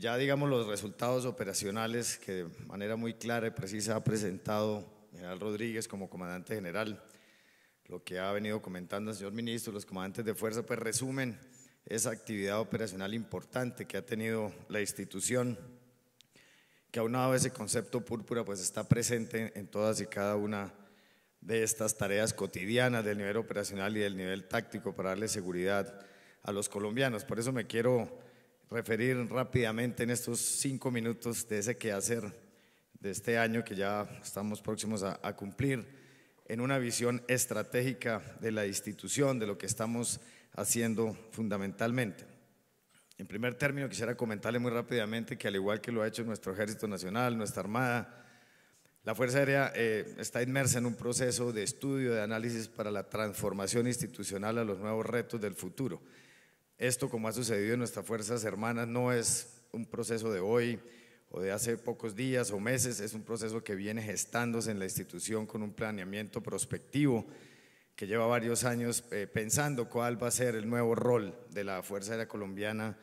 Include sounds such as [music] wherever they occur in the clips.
ya digamos los resultados operacionales que de manera muy clara y precisa ha presentado General Rodríguez como comandante general, lo que ha venido comentando el señor ministro, los comandantes de fuerza, pues resumen esa actividad operacional importante que ha tenido la institución, que aunado a ese concepto púrpura, pues está presente en todas y cada una de estas tareas cotidianas del nivel operacional y del nivel táctico para darle seguridad a los colombianos. Por eso me quiero referir rápidamente en estos cinco minutos de ese quehacer de este año que ya estamos próximos a, cumplir en una visión estratégica de la institución, de lo que estamos haciendo fundamentalmente. En primer término, quisiera comentarle muy rápidamente que al igual que lo ha hecho nuestro Ejército Nacional, nuestra Armada, la Fuerza Aérea eh, está inmersa en un proceso de estudio, de análisis para la transformación institucional a los nuevos retos del futuro. Esto, como ha sucedido en nuestras fuerzas hermanas, no es un proceso de hoy o de hace pocos días o meses, es un proceso que viene gestándose en la institución con un planeamiento prospectivo que lleva varios años eh, pensando cuál va a ser el nuevo rol de la Fuerza Aérea Colombiana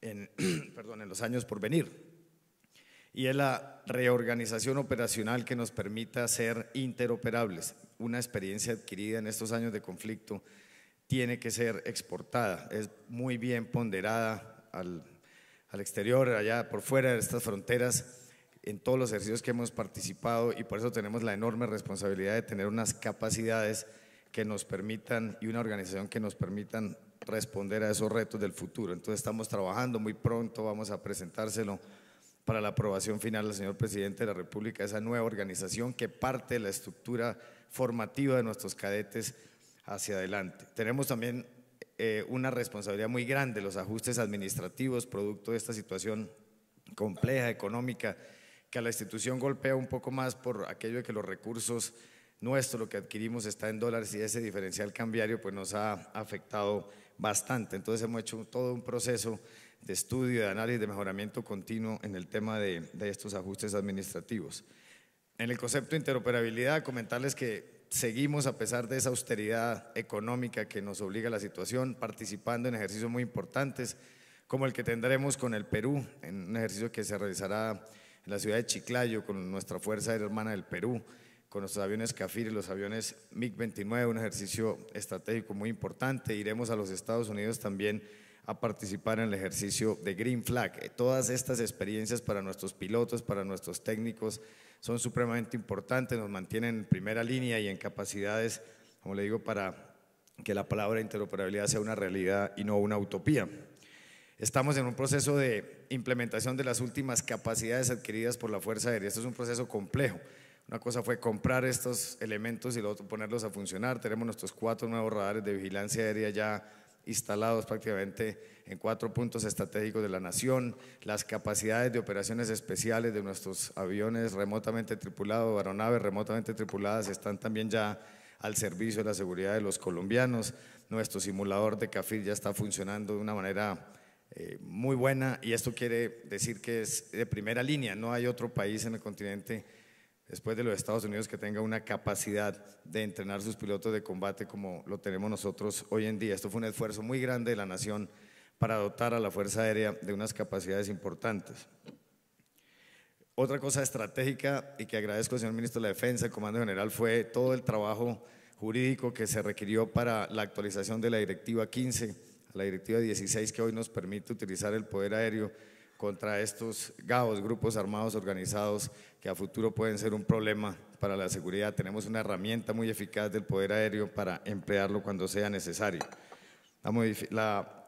en, [clears throat] perdón, en los años por venir. Y es la reorganización operacional que nos permita ser interoperables, una experiencia adquirida en estos años de conflicto tiene que ser exportada, es muy bien ponderada al, exterior, allá por fuera de estas fronteras en todos los ejercicios que hemos participado y por eso tenemos la enorme responsabilidad de tener unas capacidades que nos permitan y una organización que nos permitan responder a esos retos del futuro. Entonces estamos trabajando muy pronto, vamos a presentárselo para la aprobación final al señor presidente de la República, esa nueva organización que parte de la estructura formativa de nuestros cadetes hacia adelante. Tenemos también eh, una responsabilidad muy grande, los ajustes administrativos, producto de esta situación compleja, económica, que a la institución golpea un poco más por aquello de que los recursos nuestros, lo que adquirimos está en dólares y ese diferencial cambiario pues nos ha afectado bastante. Entonces hemos hecho todo un proceso de estudio, de análisis, de mejoramiento continuo en el tema de, de estos ajustes administrativos. En el concepto de interoperabilidad, comentarles que seguimos, a pesar de esa austeridad económica que nos obliga la situación, participando en ejercicios muy importantes, como el que tendremos con el Perú, en un ejercicio que se realizará en la ciudad de Chiclayo con nuestra Fuerza Aérea Hermana del Perú, con nuestros aviones CAFIR y los aviones MiG-29, un ejercicio estratégico muy importante. Iremos a los Estados Unidos también a participar en el ejercicio de Green Flag. Eh, todas estas experiencias para nuestros pilotos, para nuestros técnicos, son supremamente importantes, nos mantienen en primera línea y en capacidades, como le digo, para que la palabra interoperabilidad sea una realidad y no una utopía. Estamos en un proceso de implementación de las últimas capacidades adquiridas por la Fuerza Aérea. Esto es un proceso complejo. Una cosa fue comprar estos elementos y luego ponerlos a funcionar. Tenemos nuestros cuatro nuevos radares de vigilancia aérea ya instalados prácticamente en cuatro puntos estratégicos de la nación, las capacidades de operaciones especiales de nuestros aviones remotamente tripulados, aeronaves remotamente tripuladas están también ya al servicio de la seguridad de los colombianos, nuestro simulador de CAFIR ya está funcionando de una manera eh, muy buena y esto quiere decir que es de primera línea, no hay otro país en el continente después de los Estados Unidos, que tenga una capacidad de entrenar sus pilotos de combate como lo tenemos nosotros hoy en día. Esto fue un esfuerzo muy grande de la nación para dotar a la Fuerza Aérea de unas capacidades importantes. Otra cosa estratégica y que agradezco al señor ministro de la Defensa, al Comando General, fue todo el trabajo jurídico que se requirió para la actualización de la Directiva 15 a la Directiva 16 que hoy nos permite utilizar el poder aéreo contra estos GAOs, grupos armados organizados, que a futuro pueden ser un problema para la seguridad. Tenemos una herramienta muy eficaz del poder aéreo para emplearlo cuando sea necesario.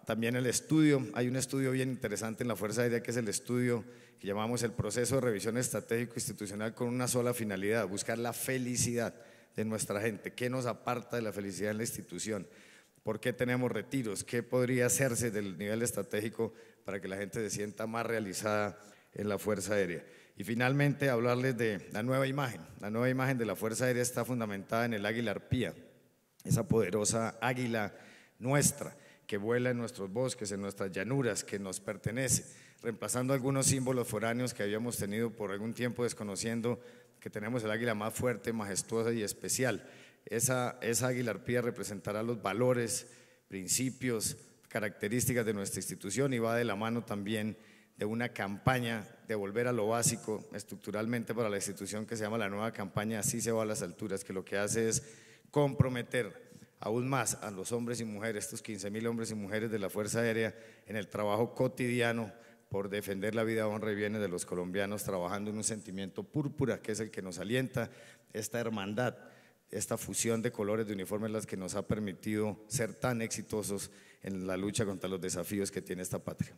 también el estudio, hay un estudio bien interesante en la Fuerza Aérea que es el estudio que llamamos el proceso de revisión estratégico institucional con una sola finalidad, buscar la felicidad de nuestra gente, qué nos aparta de la felicidad en la institución por qué tenemos retiros, qué podría hacerse del nivel estratégico para que la gente se sienta más realizada en la Fuerza Aérea. Y finalmente hablarles de la nueva imagen. La nueva imagen de la Fuerza Aérea está fundamentada en el águila arpía, esa poderosa águila nuestra que vuela en nuestros bosques, en nuestras llanuras, que nos pertenece, reemplazando algunos símbolos foráneos que habíamos tenido por algún tiempo desconociendo que tenemos el águila más fuerte, majestuosa y especial esa, esa águila arpía representará los valores, principios, características de nuestra institución y va de la mano también de una campaña de volver a lo básico estructuralmente para la institución que se llama la nueva campaña Así se va a las alturas, que lo que hace es comprometer aún más a los hombres y mujeres, estos 15 mil hombres y mujeres de la Fuerza Aérea, en el trabajo cotidiano por defender la vida, honra y bienes de los colombianos, trabajando en un sentimiento púrpura que es el que nos alienta esta hermandad esta fusión de colores de uniformes las que nos ha permitido ser tan exitosos en la lucha contra los desafíos que tiene esta patria.